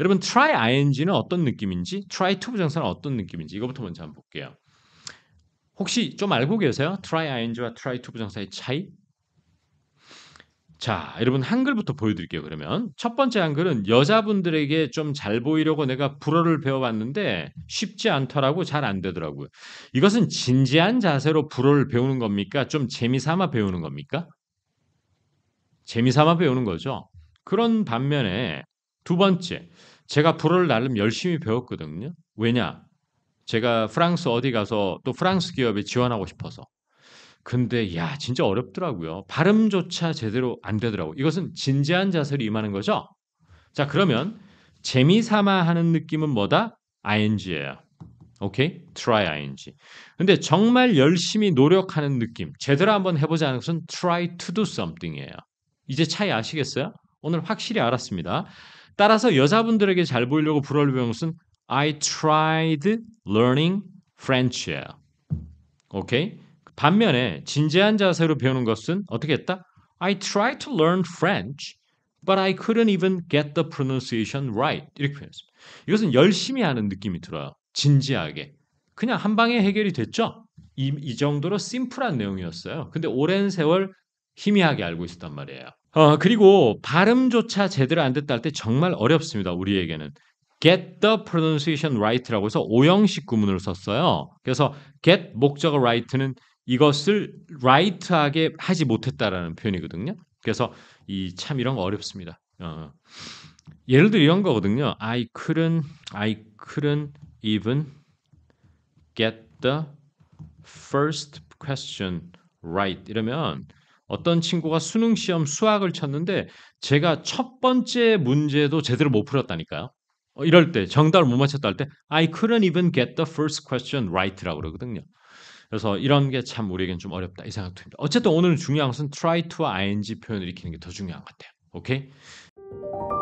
여러분 try ing는 어떤 느낌인지 try to 부정사는 어떤 느낌인지 이거부터 먼저 한번 볼게요. 혹시 좀 알고 계세요? try ing와 try to 부정사의 차이? 자, 여러분 한글부터 보여드릴게요. 그러면 첫 번째 한글은 여자분들에게 좀 잘 보이려고 내가 불어를 배워봤는데 쉽지 않더라고 잘 안 되더라고요. 이것은 진지한 자세로 불어를 배우는 겁니까? 좀 재미삼아 배우는 겁니까? 재미삼아 배우는 거죠. 그런 반면에 두 번째, 제가 불어를 나름 열심히 배웠거든요. 왜냐? 제가 프랑스 어디 가서 또 프랑스 기업에 지원하고 싶어서. 근데 야 진짜 어렵더라고요. 발음조차 제대로 안 되더라고. 이것은 진지한 자세로 임하는 거죠. 자 그러면 재미삼아 하는 느낌은 뭐다? ing예요. 오케이? try ing. 근데 정말 열심히 노력하는 느낌, 제대로 한번 해보자는 것은 try to do something이에요. 이제 차이 아시겠어요? 오늘 확실히 알았습니다. 따라서 여자분들에게 잘 보이려고 불어를 배운 것은 I tried learning French. 오케이? 반면에 진지한 자세로 배우는 것은 어떻게 했다? I tried to learn French, but I couldn't even get the pronunciation right. 이렇게 표현했습니다. 이것은 열심히 하는 느낌이 들어요. 진지하게. 그냥 한 방에 해결이 됐죠? 이, 이 정도로 심플한 내용이었어요. 근데 오랜 세월 희미하게 알고 있었단 말이에요. 어, 그리고 발음조차 제대로 안 됐다 할 때 정말 어렵습니다. 우리에게는. get the pronunciation right라고 해서 오형식 구문으로 썼어요. 그래서 get 목적어 right는 이것을 right하게 하지 못했다라는 표현이거든요. 그래서 이 참 이런 거 어렵습니다. 어. 예를 들어 이런 거거든요. I couldn't, I couldn't even get the first question right. 이러면 어떤 친구가 수능 시험 수학을 쳤는데 제가 첫 번째 문제도 제대로 못 풀었다니까요. 어, 이럴 때 정답을 못 맞췄다 할 때 I couldn't even get the first question right라고 그러거든요. 그래서 이런 게 참 우리에겐 좀 어렵다 이 생각도 듭니다. 어쨌든 오늘 중요한 것은 try to와 ing 표현을 익히는 게 더 중요한 것 같아요. 오케이?